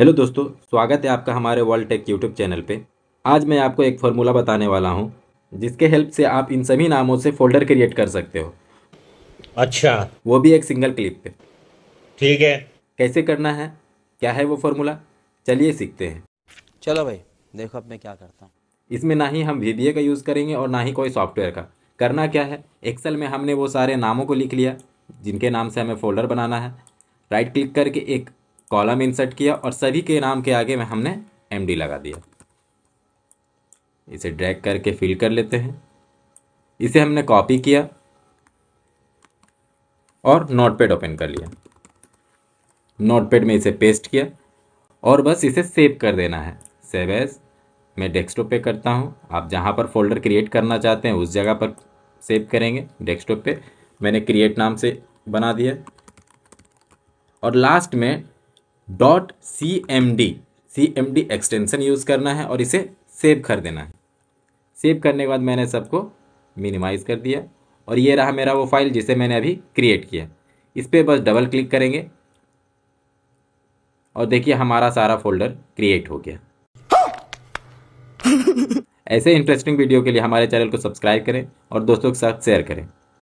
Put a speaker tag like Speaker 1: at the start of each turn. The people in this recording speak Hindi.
Speaker 1: हेलो दोस्तों स्वागत है आपका हमारे वर्ल्ड टेक यूट्यूब चैनल पे आज मैं आपको एक फार्मूला बताने वाला हूँ जिसके हेल्प से आप इन सभी नामों से फोल्डर क्रिएट कर सकते हो अच्छा वो भी एक सिंगल क्लिप पे ठीक है कैसे करना है क्या है वो फार्मूला चलिए सीखते हैं
Speaker 2: चलो भाई देखो अब मैं क्या करता हूँ
Speaker 1: इसमें ना ही हम वी का यूज़ करेंगे और ना ही कोई सॉफ्टवेयर का करना क्या है एक्सेल में हमने वो सारे नामों को लिख लिया जिनके नाम से हमें फोल्डर बनाना है राइट क्लिक करके एक कॉलम इंसर्ट किया और सभी के नाम के आगे में हमने एम लगा दिया इसे ड्रैग करके फिल कर लेते हैं इसे हमने कॉपी किया और नोटपैड ओपन कर लिया नोटपैड में इसे पेस्ट किया और बस इसे सेव कर देना है सेव एज मैं डेस्कटॉप पे करता हूँ आप जहाँ पर फोल्डर क्रिएट करना चाहते हैं उस जगह पर सेव करेंगे डेस्कटॉप पे मैंने क्रिएट नाम से बना दिया और लास्ट में dot C M D C M D extension use करना है और इसे सेव कर देना है सेव करने के बाद मैंने सबको मिनिमाइज़ कर दिया और ये रहा मेरा वो फाइल जिसे मैंने अभी क्रिएट किया इस पर बस डबल क्लिक करेंगे और देखिए हमारा सारा फोल्डर क्रिएट हो गया ऐसे इंटरेस्टिंग वीडियो के लिए हमारे चैनल को सब्सक्राइब करें और दोस्तों के साथ शेयर करें